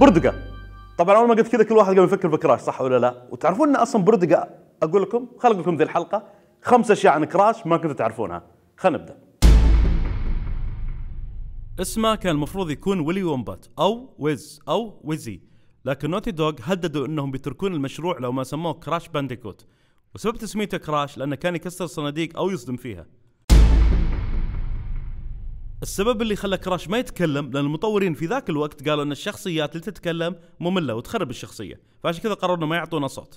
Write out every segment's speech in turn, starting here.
بردقه طبعا اول ما قلت كذا كل واحد قام يفكر بكراش صح ولا لا وتعرفون ان اصلا بردقه اقول لكم خلق لكم ذي الحلقه خمس اشياء عن كراش ما كنتوا تعرفونها خلينا نبدا اسمه كان المفروض يكون ويلي وومبات او ويز او ويزي لكن نوتي دوغ هددوا انهم بيتركون المشروع لو ما سموه كراش بانديكوت وسبب تسميته كراش لانه كان يكسر صناديق او يصدم فيها السبب اللي خلى كراش ما يتكلم لان المطورين في ذاك الوقت قالوا ان الشخصيات اللي تتكلم ممله وتخرب الشخصيه فعشان كذا قرروا انه ما يعطونا صوت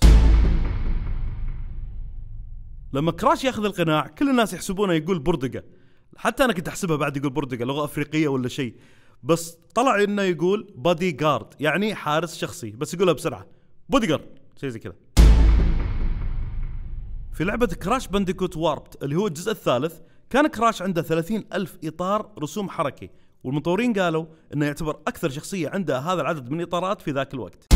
لما كراش ياخذ القناع كل الناس يحسبونه يقول بردقه حتى انا كنت احسبها بعد يقول بردقه لغه افريقيه ولا شيء بس طلع انه يقول بادي جارد يعني حارس شخصي بس يقولها بسرعه بودجر شيء زي كذا في لعبة كراش بانديكوت واربت اللي هو الجزء الثالث كان كراش عنده 30 ألف إطار رسوم حركي والمطورين قالوا انه يعتبر اكثر شخصيه عندها هذا العدد من الاطارات في ذاك الوقت.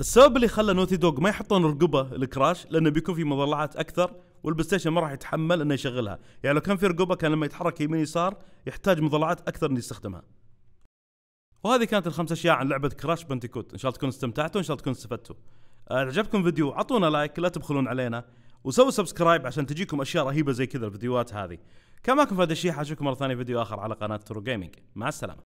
السبب اللي خلى نوتي دوغ ما يحطون رقبه لكراش لانه بيكون في مضلعات اكثر والبلايستيشن ما راح يتحمل انه يشغلها، يعني لو كان في رقبه كان لما يتحرك يمين يسار يحتاج مضلعات اكثر انه يستخدمها. وهذه كانت الخمس اشياء عن لعبه كراش بنتيكوت، ان شاء الله تكونوا استمتعتوا وان شاء الله تكونوا استفدتوا. عجبكم فيديو عطونا لايك لا تبخلون علينا وسووا سبسكرايب عشان تجيكم اشياء رهيبه زي كذا الفيديوهات هذه كان معكم فهد الشيء حاشوفكم مره ثانيه فيديو اخر على قناه ترو جيمنج مع السلامه